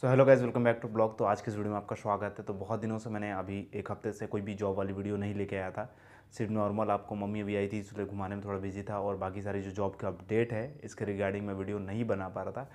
so hello guys welcome back to blog तो आज के इस वीडियो में आपका स्वागत है तो बहुत दिनों से मैंने अभी एक हफ्ते से कोई भी जॉब वाली वीडियो नहीं लेके आया था सिर्फ नॉर्मल आपको मम्मी अभी आई थी इसलिए घुमाने में थोड़ा बिजी था और बाकी सारी जो जॉब का अपडेट है इसके रिगार्डिंग मैं वीडियो नहीं बना पा रहा था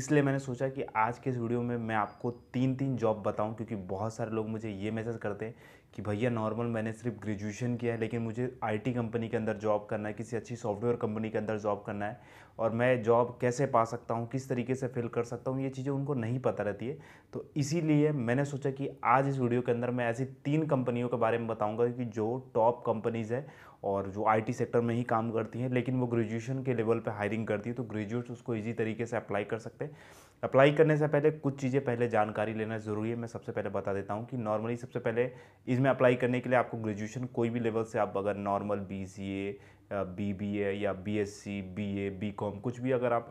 इसलिए मैंने सोचा कि आज के इस वीडियो में मैं आपको तीन तीन जॉब बताऊँ क्योंकि बहुत सारे लोग मुझे ये मैसेज करते हैं कि भैया नॉर्मल मैंने सिर्फ ग्रेजुएशन किया है लेकिन मुझे आईटी कंपनी के अंदर जॉब करना है किसी अच्छी सॉफ्टवेयर कंपनी के अंदर जॉब करना है और मैं जॉब कैसे पा सकता हूँ किस तरीके से फिल कर सकता हूँ ये चीज़ें उनको नहीं पता रहती है तो इसीलिए मैंने सोचा कि आज इस वीडियो के अंदर मैं ऐसी तीन कंपनियों के बारे में बताऊँगा कि जो टॉप कंपनीज़ है और जो आईटी सेक्टर में ही काम करती हैं लेकिन वो ग्रेजुएशन के लेवल पर हायरिंग करती है तो ग्रेजुएट्स उसको ईजी तरीके से अप्लाई कर सकते हैं अप्लाई करने से पहले कुछ चीज़ें पहले जानकारी लेना ज़रूरी है मैं सबसे पहले बता देता हूँ कि नॉर्मली सबसे पहले इसमें अप्लाई करने के लिए आपको ग्रेजुएशन कोई भी लेवल से आप अगर normal B B B A या B S C B A B Com कुछ भी अगर आप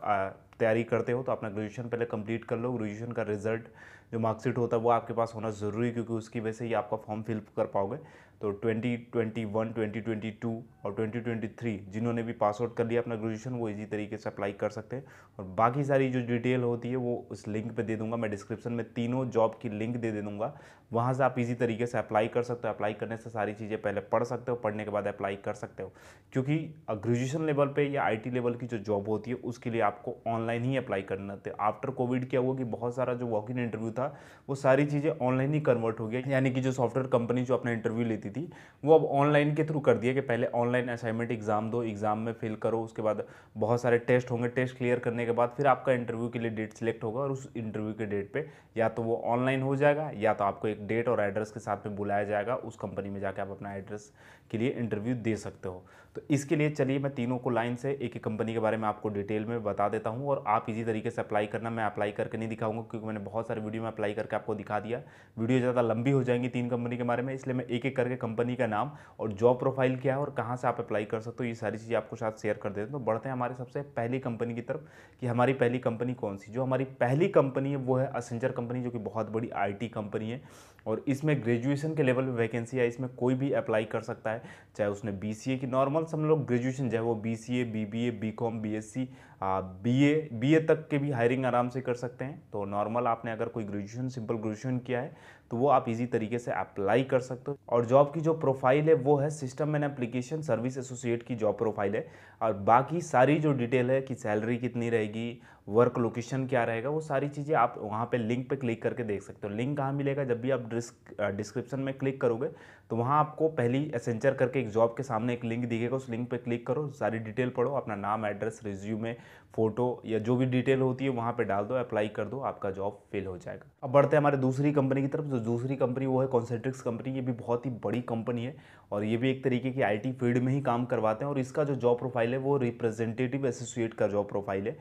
तैयारी करते हो तो अपना ग्रेजुएशन पहले कंप्लीट कर लो ग्रेजुएशन का रिजल्ट जो मार्कशीट होता है वो आपके पास होना ज़रूरी क्योंकि उसकी वजह से ही आपका फॉर्म फिल कर पाओगे तो 2021, 2022 और 2023 जिन्होंने भी पास आउट कर लिया अपना ग्रेजुएशन वो इजी तरीके से अप्लाई कर सकते हैं और बाकी सारी जो डिटेल होती है वो उस लिंक पे दे दूंगा मैं डिस्क्रिप्शन में तीनों जॉब की लिंक दे दे दूंगा वहाँ से आप इजी तरीके से अप्लाई कर सकते हो अप्लाई करने से सारी चीज़ें पहले पढ़ सकते हो पढ़ने के बाद अप्लाई कर सकते हो क्योंकि क्योंकि ग्रेजुएशन लेवल पे या आईटी लेवल की जो जॉब होती है उसके लिए आपको ऑनलाइन ही अप्लाई करना था आफ्टर कोविड क्या हुआ कि बहुत सारा जो वॉक इन इंटरव्यू था वो सारी चीज़ें ऑनलाइन ही कन्वर्ट हो गया यानी कि जो सॉफ्टवेयर कंपनी जो अपना इंटरव्यू लेती थी वो अब ऑनलाइन के थ्रू कर दिया कि पहले ऑनलाइन असाइनमेंट एग्ज़ाम दो एग्ज़ाम में फिल करो उसके बाद बहुत सारे टेस्ट होंगे टेस्ट क्लियर करने के बाद फिर आपका इंटरव्यू के लिए डेट सिलेक्ट होगा और उस इंटरव्यू के डेट पर या तो वो ऑनलाइन हो जाएगा या तो आपको एक डेट और एड्रेस के साथ में बुलाया जाएगा उस कंपनी में जाकर आप अपना एड्रेस के लिए इंटरव्यू दे सकते हो तो इसके लिए चलिए मैं तीनों को लाइन से एक एक कंपनी के बारे में आपको डिटेल में बता देता हूँ और आप इसी तरीके से अप्लाई करना मैं अप्लाई करके नहीं दिखाऊंगा क्योंकि मैंने बहुत सारे वीडियो में अप्लाई करके आपको दिखा दिया वीडियो ज़्यादा लंबी हो जाएंगी तीन कंपनी के बारे में इसलिए मैं एक एक करके कंपनी का नाम और जॉब प्रोफाइल क्या है और कहाँ से आप अप्लाई कर सकते हो ये सारी चीज़ें आपको साथ शेयर कर देते हैं तो बढ़ते हैं हमारे सबसे पहली कंपनी की तरफ कि हमारी पहली कंपनी कौन सी जो हमारी पहली कंपनी है वो है असेंजर कंपनी जो कि बहुत बड़ी आई कंपनी है और इसमें ग्रेजुएशन के लेवल पर वैकेंसी है इसमें कोई भी अप्लाई कर सकता है चाहे उसने बी की नॉर्मल कॉमर्स हम लोग ग्रेजुएशन है वो B C A B B A B Com B S C BA BA तक के भी हायरिंग आराम से कर सकते हैं तो नॉर्मल आपने अगर कोई ग्रेजुएशन सिंपल ग्रेजुएशन किया है तो वो आप इजी तरीके से अप्लाई कर सकते हो और जॉब की जो प्रोफाइल है वो है system and application service associate की जॉब प्रोफाइल है और बाकी सारी जो डिटेल है कि सैलरी कितनी रहेगी वर्क लोकेशन क्या रहेगा वो सारी चीज़ें आप वहाँ पर लिंक पर क्लिक करके देख सकते हो लिंक कहाँ मिलेगा जब भी आप डिस्क्रिप्शन में क्लिक करोगे तो वहाँ आपको पहली एसेंचर करके एक जॉब के सामने एक लिंक दिखेगा उस लिंक पर क्लिक करो सारी डिटेल पढ़ो अपना नाम एड्रेस रिज्यूमे फ़ोटो या जो भी डिटेल होती है वहाँ पे डाल दो अप्लाई कर दो आपका जॉब फेल हो जाएगा अब बढ़ते हैं हमारे दूसरी कंपनी की तरफ जो दूसरी कंपनी वो है कॉन्सेंट्रिक्स कंपनी ये भी बहुत ही बड़ी कंपनी है और ये भी एक तरीके की आईटी फील्ड में ही काम करवाते हैं और इसका जो जॉब प्रोफाइल है वो रिप्रेजेंटेटिव एसोसिएट का जॉब प्रोफाइल है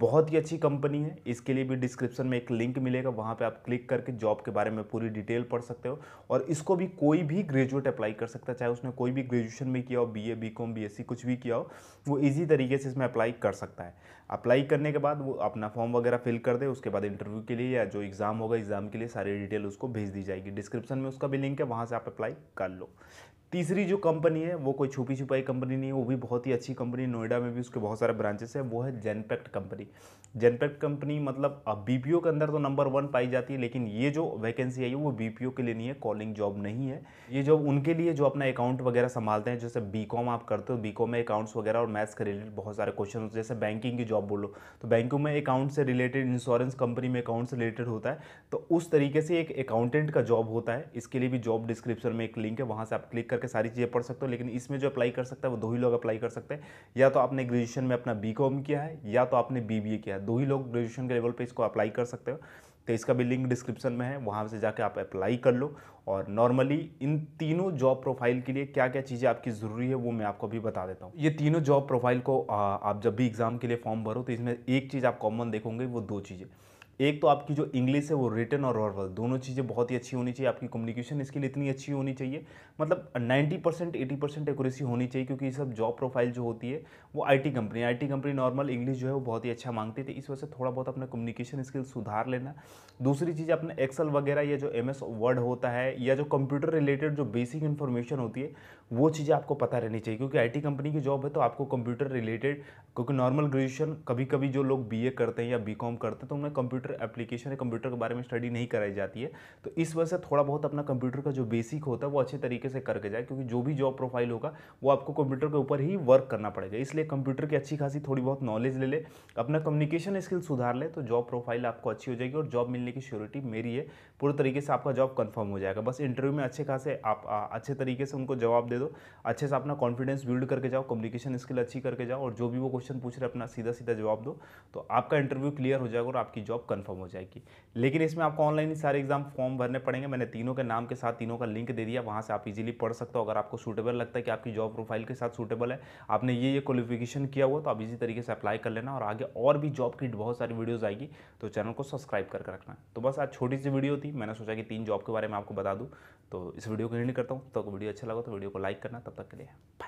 बहुत ही अच्छी कंपनी है इसके लिए भी डिस्क्रिप्शन में एक लिंक मिलेगा वहाँ पे आप क्लिक करके जॉब के बारे में पूरी डिटेल पढ़ सकते हो और इसको भी कोई भी ग्रेजुएट अप्लाई कर सकता है चाहे उसने कोई भी ग्रेजुएशन में किया हो B A B Com B S C कुछ भी किया हो वो ईजी तरीके से इसमें अप्लाई कर सकता है अप्लाई करने के बाद वो अपना फॉर्म वगैरह फिल कर दे उसके बाद इंटरव्यू के लिए या जो एग्ज़ाम होगा एग्ज़ाम के लिए सारी डिटेल उसको भेज दी जाएगी डिस्क्रिप्शन में उसका भी लिंक है वहाँ से आप अप्लाई कर लो तीसरी जो कंपनी है वो कोई छुपी छुपाई कंपनी नहीं है वो भी बहुत ही अच्छी कंपनी नोएडा में भी उसके बहुत सारे ब्रांचेस हैं वो है जेनपैक्ट कंपनी जेनपैक्ट कंपनी मतलब अब बी के अंदर तो नंबर वन पाई जाती है लेकिन ये जो वैकेंसी आई है वो बी के लिए नहीं है कॉलिंग जॉब नहीं है ये जॉब उनके लिए जो अपना अकाउंट वगैरह संभालते हैं जैसे बी आप करते हो बी में अकाउंट्स वगैरह और मैथ्स के रिलेटेड बहुत सारे क्वेश्चन होते हैं जैसे बैंकिंग की जॉब बोलो तो बैंकों में अकाउंट से रिलेटेड इंश्योरेंस कंपनी में अकाउंट से रिलेटेड होता है तो उस तरीके से एक अकाउंटेंट का जॉब होता है इसके लिए भी जॉब डिस्क्रिप्शन में एक लिंक है वहाँ से आप क्लिक कर करके सारी चीज़ें पढ़ सकते हो लेकिन इसमें जो अप्लाई कर सकता है वो दो ही लोग अप्लाई कर सकते हैं या तो आपने ग्रेजुएशन में अपना बी किया है या तो आपने बी किया है दो ही लोग ग्रेजुएशन के लेवल पर इसको अप्लाई कर सकते हो तो इसका भी लिंक डिस्क्रिप्शन में है वहाँ से जाके आप अप्लाई कर लो और नॉर्मली इन तीनों जॉब प्रोफाइल के लिए क्या क्या चीज़ें आपकी ज़रूरी है वो मैं आपको भी बता देता हूँ ये तीनों जॉब प्रोफाइल को आप जब भी एग्ज़ाम के लिए फॉर्म भरो तो इसमें एक चीज़ आप कॉमन देखोगे वो दो चीज़ें एक तो आपकी जो इंग्लिश है वो रिटर्न और वर्बल दोनों चीज़ें बहुत ही अच्छी होनी चाहिए आपकी कम्युनिकेशन स्किल इतनी अच्छी होनी चाहिए मतलब 90 परसेंट एटी परसेंट एक्यूरेसी होनी चाहिए क्योंकि ये सब जॉब प्रोफाइल जो होती है वो IT company IT company normal English जो है वो बहुत ही अच्छा मांगती थी तो इस वजह से थोड़ा बहुत अपना कम्युनिकेशन स्किल सुधार लेना दूसरी चीज़ अपने एक्सल वगैरह या जो एम वर्ड होता है या जो कंप्यूटर रिलेटेड जो बेसिक इन्फॉर्मेशन होती है वो चीज़ें आपको पता रहनी चाहिए क्योंकि आई कंपनी की जॉब है तो आपको कंप्यूटर रिलेटेड क्योंकि नॉर्मल ग्रेजुएशन कभी कभी जो लोग बी करते हैं या बी करते हैं तो उन्हें कंप्यूटर कंप्यूटर एप्लीकेशन है कंप्यूटर के बारे में स्टडी नहीं कराई जाती है तो इस वजह से थोड़ा बहुत अपना कंप्यूटर का जो बेसिक होता है वो अच्छे तरीके से करके जाए क्योंकि जो भी जॉब प्रोफाइल होगा वो आपको कंप्यूटर के ऊपर ही वर्क करना पड़ेगा इसलिए कंप्यूटर की अच्छी खासी थोड़ी बहुत नॉलेज ले ले अपना कम्युनिकेशन स्किल सुधार ले तो जॉब प्रोफाइल आपको अच्छी हो जाएगी और जॉब मिलने की श्योरिटी मेरी है पूरे तरीके से आपका जॉब कन्फर्म हो जाएगा बस इंटरव्यू में अच्छे खासे आप अच्छे तरीके से उनको जवाब दे दो अच्छे से अपना कॉन्फिडेंस बिल्ड करके जाओ कम्युनिकेशन स्किल अच्छी करके जाओ और जो भी वो क्वेश्चन पूछ रहे अपना सीधा सीधा जवाब दो तो आपका इंटरव्यू क्लियर हो जाएगा और आपकी जॉब कन्फर्म हो जाएगी लेकिन इसमें आपको ऑनलाइन ही सारे एग्जाम फॉर्म भरने पड़ेंगे मैंने तीनों के नाम के साथ तीनों का लिंक दे दिया वहाँ से आप इजीली पढ़ सकते हो अगर आपको सूटेबल लगता है कि आपकी जॉब प्रोफाइल के साथ सूटेबल है आपने ये ये क्वालिफिकेशन किया हुआ तो आप इसी तरीके से अप्लाई कर लेना और आगे और भी जॉब की बहुत सारी वीडियोज़ आएगी तो चैनल को सब्सक्राइब करके रखना तो बस आज छोटी सी वीडियो थी मैंने सोचा कि तीन जॉब के बारे में आपको बता दूँ तो इस वीडियो को एंड करता हूँ तो वीडियो अच्छा लगा तो वीडियो को लाइक करना तब तक के लिए बाय